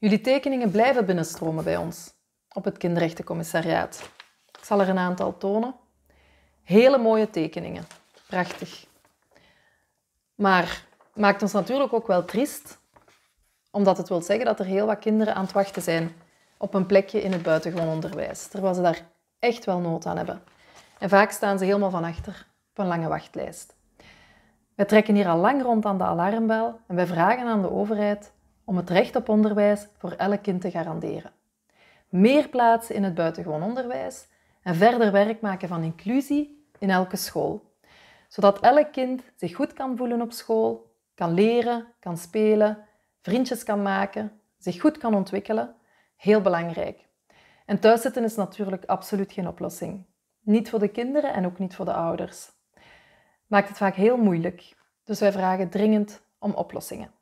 Jullie tekeningen blijven binnenstromen bij ons op het kinderrechtencommissariaat. Ik zal er een aantal tonen. Hele mooie tekeningen. Prachtig. Maar maakt ons natuurlijk ook wel triest, omdat het wil zeggen dat er heel wat kinderen aan het wachten zijn op een plekje in het buitengewoon onderwijs, terwijl ze daar echt wel nood aan hebben. En vaak staan ze helemaal van achter op een lange wachtlijst. Wij trekken hier al lang rond aan de alarmbel en wij vragen aan de overheid om het recht op onderwijs voor elk kind te garanderen. Meer plaatsen in het buitengewoon onderwijs en verder werk maken van inclusie in elke school, zodat elk kind zich goed kan voelen op school, kan leren, kan spelen, vriendjes kan maken, zich goed kan ontwikkelen. Heel belangrijk. En thuiszitten is natuurlijk absoluut geen oplossing. Niet voor de kinderen en ook niet voor de ouders. Maakt het vaak heel moeilijk. Dus wij vragen dringend om oplossingen.